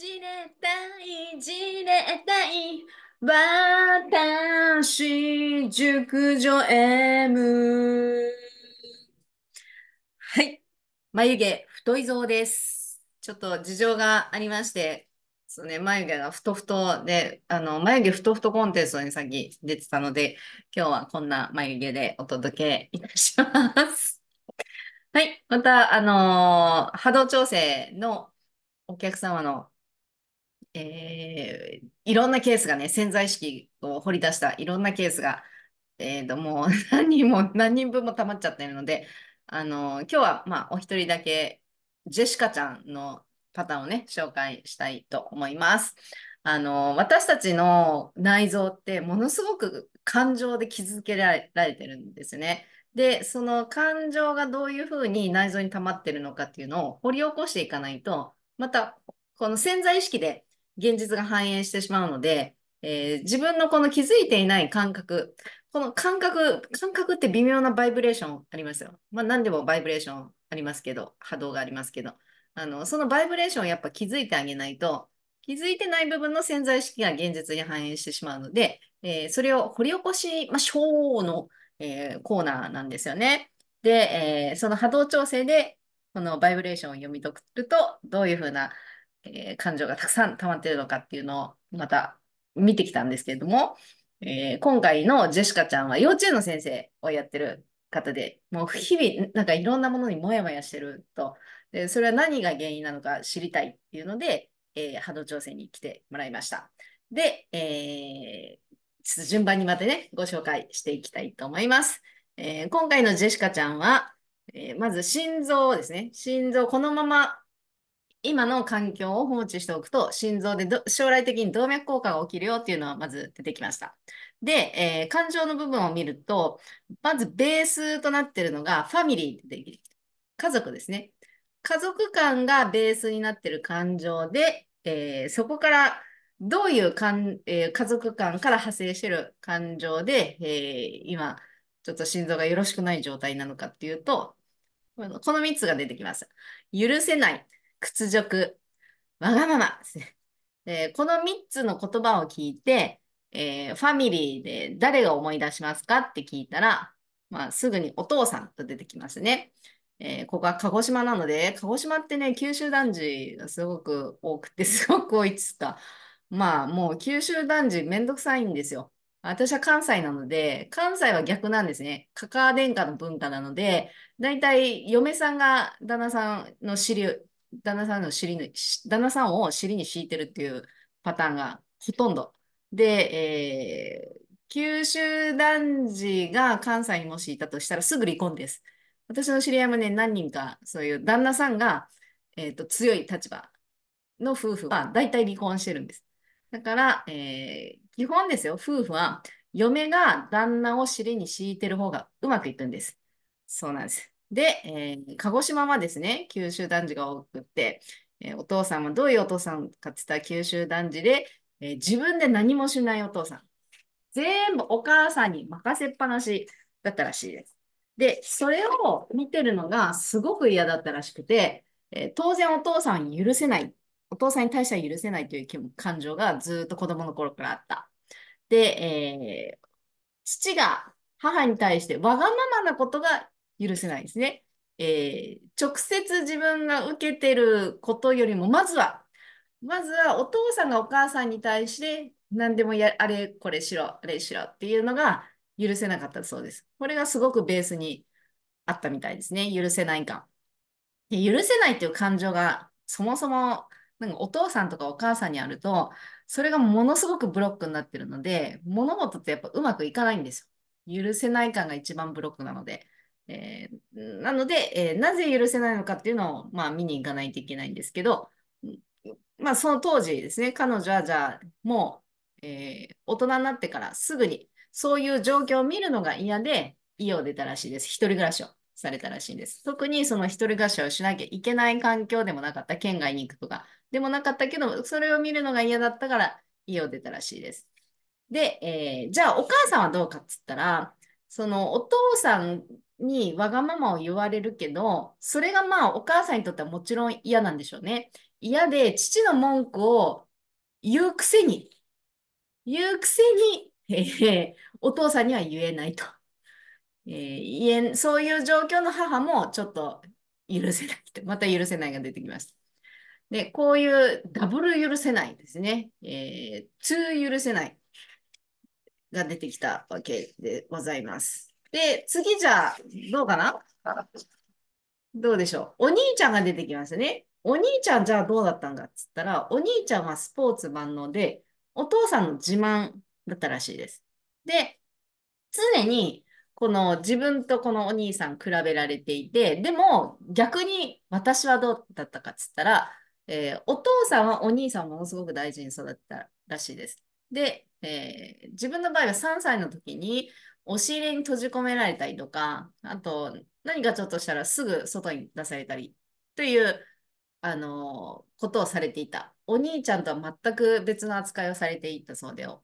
じれたい、じれたい。私、熟女 M。はい。眉毛、太いぞです。ちょっと事情がありまして、そうね、眉毛がふとふとで、あの、眉毛ふとふとコンテストに先出てたので、今日はこんな眉毛でお届けいたします。はい。また、あのー、波動調整のお客様のえー、いろんなケースがね、潜在意識を掘り出したいろんなケースが、えーと、もう何人も 何人分も溜まっちゃってるので、あの今日はまあお一人だけジェシカちゃんのパターンをね、紹介したいと思います。あの私たちの内臓ってものすごく感情で気づけられてるんですね。で、その感情がどういうふうに内臓に溜まってるのかっていうのを掘り起こしていかないと、またこの潜在意識で現実が反映してしまうので、えー、自分のこの気づいていない感覚、この感覚、感覚って微妙なバイブレーションありますよ。まあ何でもバイブレーションありますけど、波動がありますけど、あの、そのバイブレーションをやっぱ気づいてあげないと、気づいてない部分の潜在意識が現実に反映してしまうので、えー、それを掘り起こしましょうの、えー、コーナーなんですよね。で、えー、その波動調整で、このバイブレーションを読み解くと、どういうふうなえー、感情がたくさん溜まってるのかっていうのをまた見てきたんですけれども、えー、今回のジェシカちゃんは幼稚園の先生をやってる方で、もう日々なんかいろんなものにもやもやしてると、でそれは何が原因なのか知りたいっていうので、えー、波動調整に来てもらいました。で、えー、ちょっと順番にまたね、ご紹介していきたいと思います。えー、今回のジェシカちゃんは、えー、まず心臓ですね。心臓、このまま今の環境を放置しておくと、心臓で将来的に動脈硬化が起きるよっていうのはまず出てきました。で、えー、感情の部分を見ると、まずベースとなっているのがファミリーで家族ですね。家族間がベースになっている感情で、えー、そこからどういうかん、えー、家族間から派生している感情で、え今、ちょっと心臓がよろしくない状態なのかっていうと、この3つが出てきます。許せない。屈辱、わがまま この3つの言葉を聞いて、えー、ファミリーで誰が思い出しますかって聞いたら、まあ、すぐにお父さんと出てきますね。えー、ここは鹿児島なので、鹿児島ってね、九州男児がすごく多くて、すごく多いっつか、まあもう九州男児めんどくさいんですよ。私は関西なので、関西は逆なんですね。カカア殿下の文化なので、だいたい嫁さんが旦那さんの知り旦那さんの尻に、旦那さんを尻に敷いてるっていうパターンがほとんど。で、えー、九州男児が関西にもしいたとしたらすぐ離婚です。私の知り合いもね、何人かそういう旦那さんが、えーと、強い立場の夫婦は大体離婚してるんです。だから、えー、基本ですよ、夫婦は嫁が旦那を尻に敷いてる方がうまくいくんです。そうなんです。で、えー、鹿児島はですね、九州男児が多くて、えー、お父さんはどういうお父さんかって言ったら九州男児で、えー、自分で何もしないお父さん。全部お母さんに任せっぱなしだったらしいです。で、それを見てるのがすごく嫌だったらしくて、えー、当然お父さん許せない。お父さんに対しては許せないという感情がずっと子供の頃からあった。で、えー、父が母に対してわがままなことが許せないですね。えー、直接自分が受けてることよりも、まずは、まずはお父さんがお母さんに対して何でもやあれこれしろ、あれしろっていうのが許せなかったそうです。これがすごくベースにあったみたいですね。許せない感。で許せないっていう感情がそもそもなんかお父さんとかお母さんにあると、それがものすごくブロックになってるので、物事ってやっぱうまくいかないんですよ。許せない感が一番ブロックなので。えー、なので、えー、なぜ許せないのかっていうのを、まあ、見に行かないといけないんですけど、まあ、その当時ですね、彼女はじゃあ、もう、えー、大人になってからすぐに、そういう状況を見るのが嫌で、家を出たらしいです。一人暮らしをされたらしいんです。特にその一人暮らしをしなきゃいけない環境でもなかった、県外に行くとか、でもなかったけど、それを見るのが嫌だったから、家を出たらしいです。で、えー、じゃあお母さんはどうかっつったら、そのお父さんにわがままを言われるけど、それがまあお母さんにとってはもちろん嫌なんでしょうね。嫌で、父の文句を言うくせに、言うくせに、えー、お父さんには言えないと。えー、言えそういう状況の母もちょっと許せないと。また許せないが出てきました。で、こういうダブル許せないですね。えー、2許せないが出てきたわけでございます。で、次じゃあ、どうかなどうでしょう。お兄ちゃんが出てきますね。お兄ちゃんじゃあどうだったんかっつったら、お兄ちゃんはスポーツ万能で、お父さんの自慢だったらしいです。で、常にこの自分とこのお兄さん比べられていて、でも逆に私はどうだったかっつったら、えー、お父さんはお兄さんをものすごく大事に育ったらしいです。で、えー、自分の場合は3歳の時に押し入れに閉じ込められたりとか、あと、何かちょっとしたらすぐ外に出されたりという、あのー、ことをされていた。お兄ちゃんとは全く別の扱いをされていたそうでよ。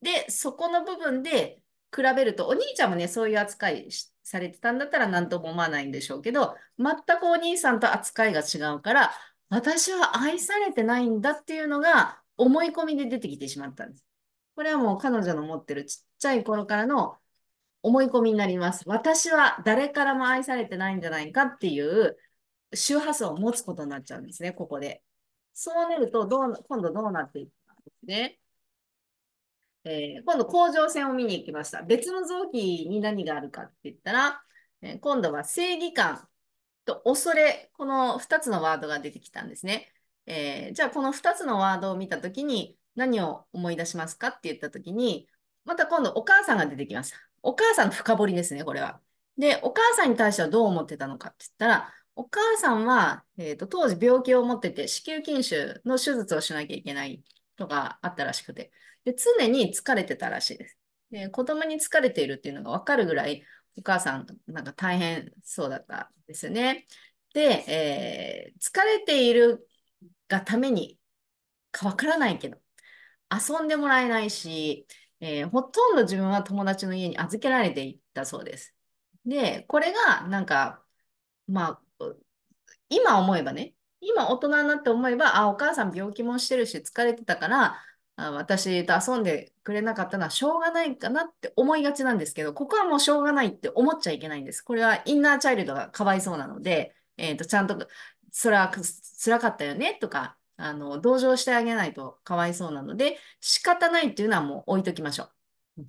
で、そこの部分で比べると、お兄ちゃんもね、そういう扱いされてたんだったら何とも思わないんでしょうけど、全くお兄さんと扱いが違うから、私は愛されてないんだっていうのが思い込みで出てきてしまったんです。これはもう彼女の持ってるちっちゃい頃からの思い込みになります。私は誰からも愛されてないんじゃないかっていう周波数を持つことになっちゃうんですね、ここで。そうなるとどう、今度どうなっていくかですね。えー、今度、甲状腺を見に行きました。別の臓器に何があるかって言ったら、えー、今度は正義感と恐れ、この2つのワードが出てきたんですね。えー、じゃあ、この2つのワードを見たときに、何を思い出しますかって言ったときに、また今度お母さんが出てきます。お母さんの深掘りですね、これは。で、お母さんに対してはどう思ってたのかって言ったら、お母さんは、えーと、当時病気を持ってて、子宮筋腫の手術をしなきゃいけないとかあったらしくて、で常に疲れてたらしいです。で子供に疲れているっていうのが分かるぐらい、お母さんなんか大変そうだったんですよね。で、えー、疲れているがために、かわからないけど、遊んでもらえないし、えー、ほとんど自分は友達の家に預けられていったそうです。で、これがなんか、まあ、今思えばね、今大人になって思えば、あ、お母さん病気もしてるし疲れてたから、あ私と遊んでくれなかったのはしょうがないかなって思いがちなんですけど、ここはもうしょうがないって思っちゃいけないんです。これはインナーチャイルドがかわいそうなので、えっ、ー、と、ちゃんと、それは辛かったよねとか、あの、同情してあげないとかわいそうなので、仕方ないっていうのはもう置いときましょう。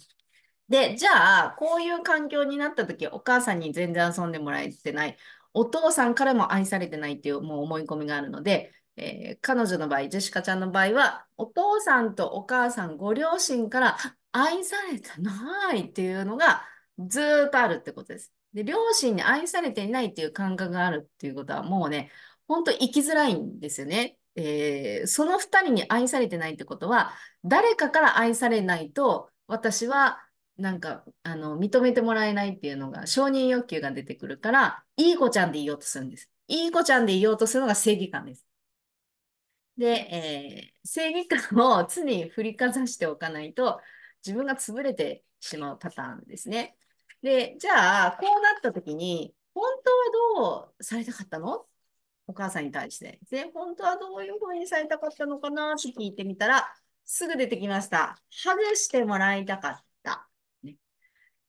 で、じゃあ、こういう環境になった時、お母さんに全然遊んでもらえてない、お父さんからも愛されてないっていうもう思い込みがあるので、えー、彼女の場合、ジェシカちゃんの場合は、お父さんとお母さん、ご両親から愛されてないっていうのがずっとあるってことです。で、両親に愛されていないっていう感覚があるっていうことは、もうね、ほんと生きづらいんですよね。えー、その2人に愛されてないってことは誰かから愛されないと私はなんかあの認めてもらえないっていうのが承認欲求が出てくるからいい子ちゃんでいようとするんです。いい子ちゃんでいようとするのが正義感です。で、えー、正義感を常に振りかざしておかないと自分が潰れてしまうパターンですね。で、じゃあこうなった時に本当はどうされたかったのお母さんに対して。で、本当はどういうふうにされたかったのかなって聞いてみたら、すぐ出てきました。外してもらいたかった。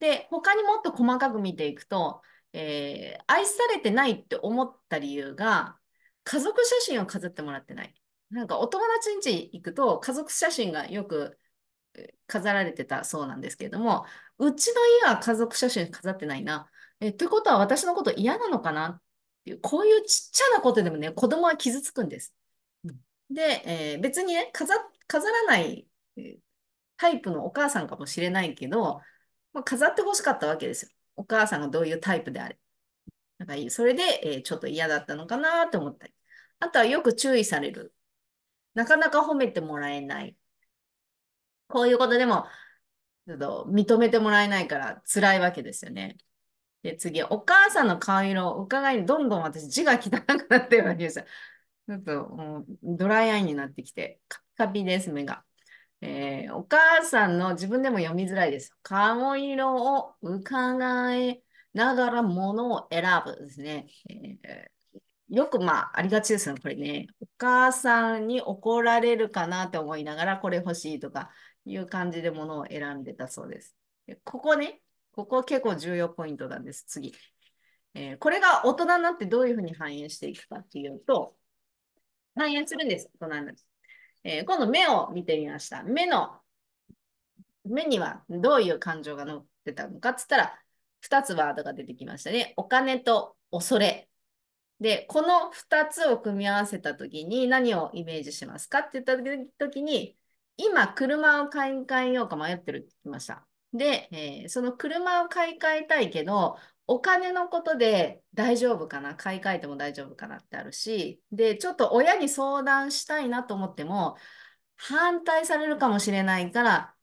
で、他にもっと細かく見ていくと、えー、愛されてないって思った理由が、家族写真を飾ってもらってない。なんかお友達ん家行くと家族写真がよく飾られてたそうなんですけれども、うちの家は家族写真飾ってないな。えということは私のこと嫌なのかなっていう、こういうちっちゃなことでもね、子供は傷つくんです。で、えー、別にね飾、飾らないタイプのお母さんかもしれないけど、まあ、飾ってほしかったわけですよ。お母さんがどういうタイプであれ。なんかそれで、えー、ちょっと嫌だったのかなと思ったり。あとはよく注意される。なかなか褒めてもらえない。こういうことでも、ちょっと認めてもらえないから辛いわけですよね。で、次、お母さんの顔色を伺いに、どんどん私字が汚くなってるわけですよ。ちょっともうドライアイになってきて、カピカピです、目が。えー、お母さんの自分でも読みづらいです。顔色を伺いながら物を選ぶですね。えー、よくまあありがちですね、これね。お母さんに怒られるかなって思いながら、これ欲しいとかいう感じで物を選んでたそうです。でここね、ここ結構重要ポイントなんです、次。えー、これが大人になってどういうふうに反映していくかっていうと、反映するんです、大人になって。えー、今度目を見てみました。目の、目にはどういう感情が乗ってたのかっつったら、2つワードが出てきましたね。お金と恐れ。で、この2つを組み合わせたときに何をイメージしますかって言ったときに、今、車を買い替えようか迷ってるって言ってました。で、えー、その車を買い替えたいけど、お金のことで大丈夫かな買い替えても大丈夫かなってあるし、で、ちょっと親に相談したいなと思っても、反対されるかもしれないから、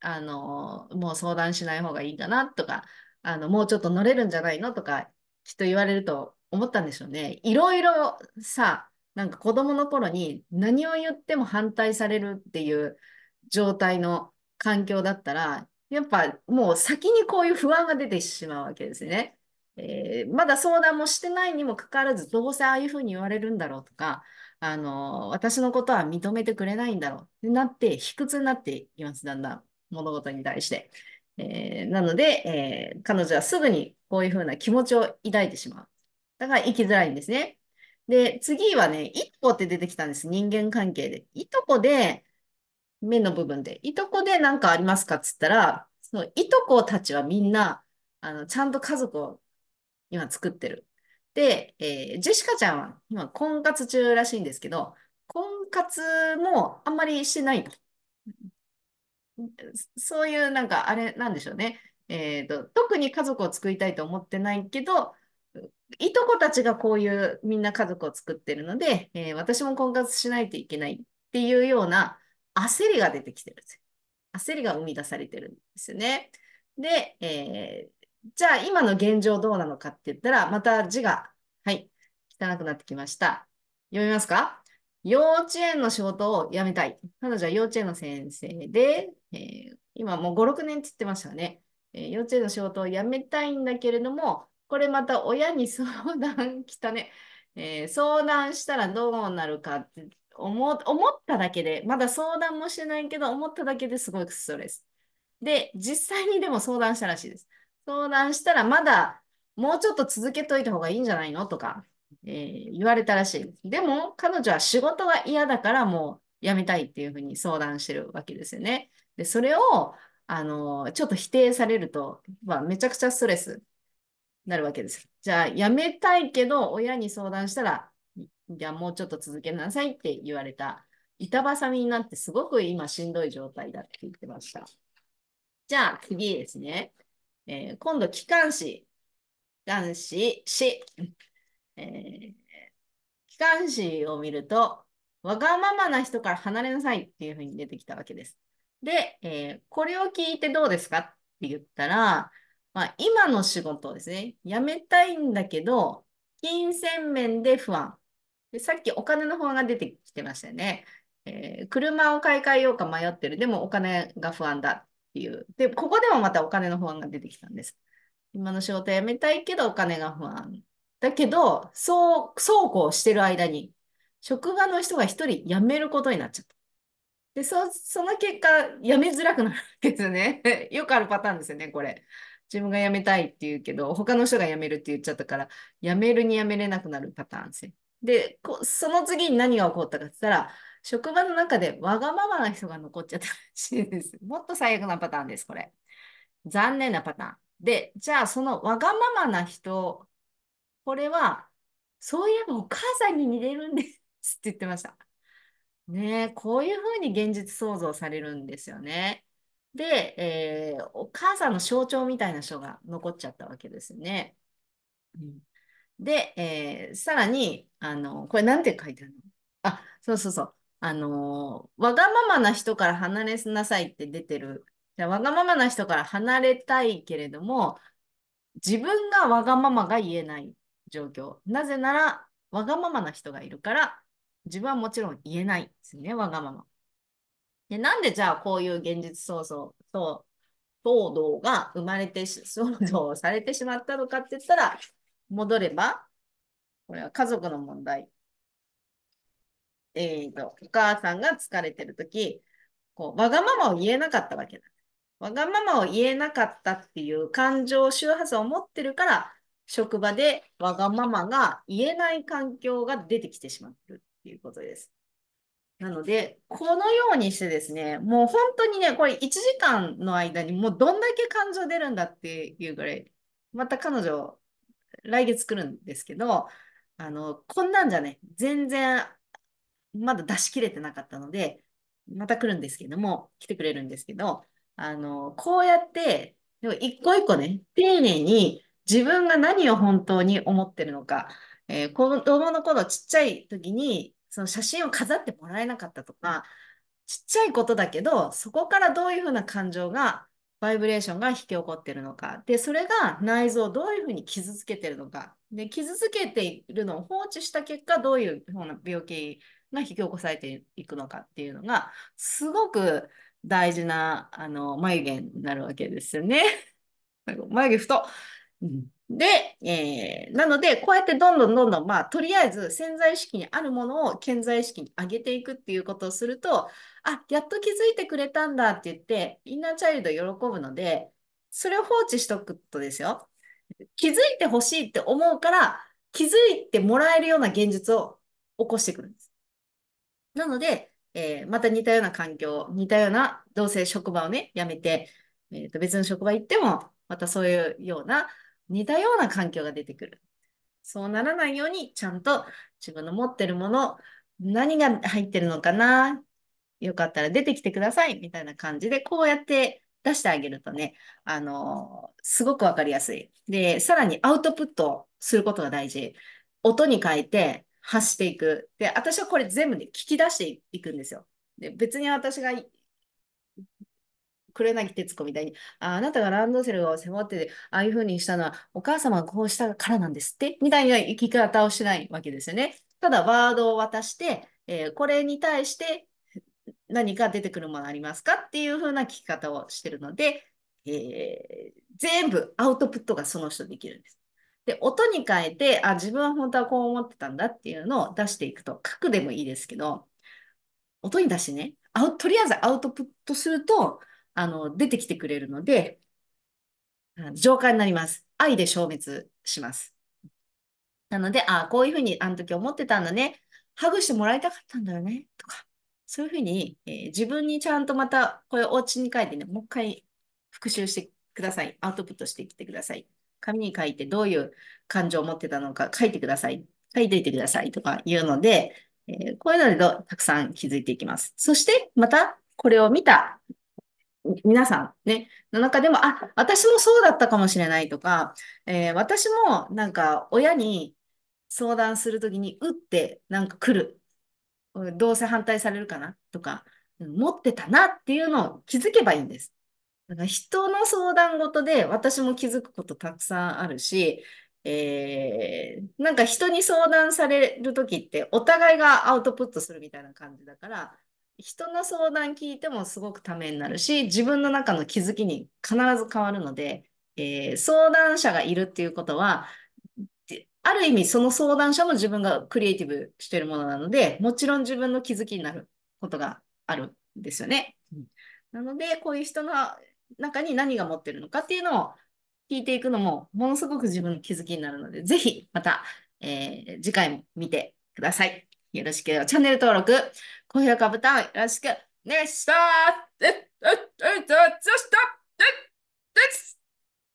あの、もう相談しない方がいいかなとか、あの、もうちょっと乗れるんじゃないのとか、きっと言われると思ったんでしょうね。いろいろさ、なんか子供の頃に何を言っても反対されるっていう状態の環境だったら、やっぱもう先にこういう不安が出てしまうわけですね。えー、まだ相談もしてないにもかかわらず、どうせああいうふうに言われるんだろうとか、あの、私のことは認めてくれないんだろうってなって、卑屈になっています、だんだん物事に対して。えー、なので、えー、彼女はすぐにこういうふうな気持ちを抱いてしまう。だから生きづらいんですね。で、次はね、いとこって出てきたんです、人間関係で。いとこで、目の部分で、いとこで何かありますかっつったら、そのいとこたちはみんな、あの、ちゃんと家族を今作ってる。で、えー、ジェシカちゃんは今婚活中らしいんですけど、婚活もあんまりしてないと。そういうなんかあれなんでしょうね。えーと、と特に家族を作りたいと思ってないけど、いとこたちがこういうみんな家族を作ってるので、えー、私も婚活しないといけないっていうような、焦りが出てきてるんですよ。焦りが生み出されてるんですよね。で、えー、じゃあ今の現状どうなのかって言ったら、また字が、はい、汚くなってきました。読みますか幼稚園の仕事を辞めたい。彼女は幼稚園の先生で、えー、今もう5、6年って言ってましたね、えー、幼稚園の仕事を辞めたいんだけれども、これまた親に相談来たね。えー、相談したらどうなるかって思思っただけで、まだ相談もしてないけど、思っただけですごくストレス。で、実際にでも相談したらしいです。相談したら、まだもうちょっと続けといた方がいいんじゃないのとか、えー、言われたらしいででも、彼女は仕事が嫌だからもう辞めたいっていうふうに相談してるわけですよね。で、それを、あのー、ちょっと否定されると、まあ、めちゃくちゃストレスになるわけです。じゃあ、辞めたいけど、親に相談したら、ゃあもうちょっと続けなさいって言われた、板挟みになってすごく今しんどい状態だって言ってました。じゃあ次ですね。えー、今度、気管支。男子、支、し。えー、気管支を見ると、わがままな人から離れなさいっていうふうに出てきたわけです。で、えー、これを聞いてどうですかって言ったら、まあ、今の仕事をですね、辞めたいんだけど、金銭面で不安。でさっきお金の方が出てきてましたよね。えー、車を買い替えようか迷ってる。でもお金が不安だっていう。で、ここでもまたお金の不安が出てきたんです。今の仕事辞めたいけどお金が不安。だけど、そう、そうこうしてる間に、職場の人が一人辞めることになっちゃった。で、そ、その結果、辞めづらくなるわけですね。よくあるパターンですよね、これ。自分が辞めたいって言うけど、他の人が辞めるって言っちゃったから、辞めるに辞めれなくなるパターンですね。で、その次に何が起こったかって言ったら、職場の中でわがままな人が残っちゃったらしいです。もっと最悪なパターンです、これ。残念なパターン。で、じゃあそのわがままな人、これは、そういえばお母さんに似てるんですって言ってました。ねこういうふうに現実創造されるんですよね。で、えー、お母さんの象徴みたいな人が残っちゃったわけですね。うんで、えー、さらに、あの、これなんて書いてあるのあ、そうそうそう。あのー、わがままな人から離れなさいって出てる。じゃわがままな人から離れたいけれども、自分がわがままが言えない状況。なぜなら、わがままな人がいるから、自分はもちろん言えないですね、わがまま。でなんでじゃあこういう現実創造と、騒動が生まれて、騒動されてしまったのかって言ったら、戻れば、これは家族の問題。えっ、ー、と、お母さんが疲れてるとき、こう、わがままを言えなかったわけだ。わがままを言えなかったっていう感情、周波数を持ってるから、職場でわがままが言えない環境が出てきてしまってるっていうことです。なので、このようにしてですね、もう本当にね、これ1時間の間にもうどんだけ感情出るんだっていうぐらい、また彼女来月来るんですけど、あの、こんなんじゃね、全然、まだ出し切れてなかったので、また来るんですけども、来てくれるんですけど、あの、こうやって、でも一個一個ね、丁寧に自分が何を本当に思ってるのか、えー、子供の頃ちっちゃい時に、その写真を飾ってもらえなかったとか、ちっちゃいことだけど、そこからどういうふうな感情がバイブレーションが引き起こってるのか。で、それが内臓をどういうふうに傷つけてるのか。で、傷つけているのを放置した結果、どういうふうな病気が引き起こされていくのかっていうのが、すごく大事な、あの、眉毛になるわけですよね。眉毛太で、えー、なので、こうやってどんどんどんどん、まあ、とりあえず潜在意識にあるものを潜在意識に上げていくっていうことをすると、あ、やっと気づいてくれたんだって言って、インナーチャイルド喜ぶので、それを放置しとくとですよ。気づいてほしいって思うから、気づいてもらえるような現実を起こしてくるんです。なので、えー、また似たような環境、似たような同性職場をね、やめて、えー、と別の職場行っても、またそういうような似たような環境が出てくる。そうならないように、ちゃんと自分の持ってるもの、何が入ってるのかな、よかったら出てきてください、みたいな感じで、こうやって出してあげるとね、あのー、すごくわかりやすい。で、さらにアウトプットすることが大事。音に変えて発していく。で、私はこれ全部で聞き出していくんですよ。で、別に私が黒柳徹子みたいにあ、あなたがランドセルを背負って、ああいうふうにしたのは、お母様がこうしたからなんですって、みたいな生き方をしないわけですよね。ただ、ワードを渡して、えー、これに対して何か出てくるものありますかっていうふうな聞き方をしてるので、えー、全部アウトプットがその人できるんです。で、音に変えて、あ、自分は本当はこう思ってたんだっていうのを出していくと、書くでもいいですけど、音に出してね、とりあえずアウトプットすると、あの、出てきてくれるので、浄化になります。愛で消滅します。なので、ああ、こういうふうにあの時思ってたんだね。ハグしてもらいたかったんだよね。とか、そういうふうに、えー、自分にちゃんとまた、これお家に帰ってね、もう一回復習してください。アウトプットしてきてください。紙に書いてどういう感情を持ってたのか書いてください。書いていてくださいとか言うので、えー、こういうのでたくさん気づいていきます。そして、またこれを見た皆さんね、の中でも、あ、私もそうだったかもしれないとか、えー、私もなんか親に相談するときに、打ってなんか来る。どうせ反対されるかなとか、持ってたなっていうのを気づけばいいんです。だから人の相談事で私も気づくことたくさんあるし、えー、なんか人に相談される時ってお互いがアウトプットするみたいな感じだから人の相談聞いてもすごくためになるし、自分の中の気づきに必ず変わるので、えー、相談者がいるっていうことは、ある意味その相談者も自分がクリエイティブしてるものなので、もちろん自分の気づきになることがあるんですよね。うん、なので、こういう人の中に何が持ってるのかっていうのを聞いていくのも、ものすごく自分の気づきになるので、ぜひまた、えー、次回も見てください。よろしければチャンネル登録、今夜カブタン、よろしく。お願いします。え、え、え、え、え、え、え、え、え、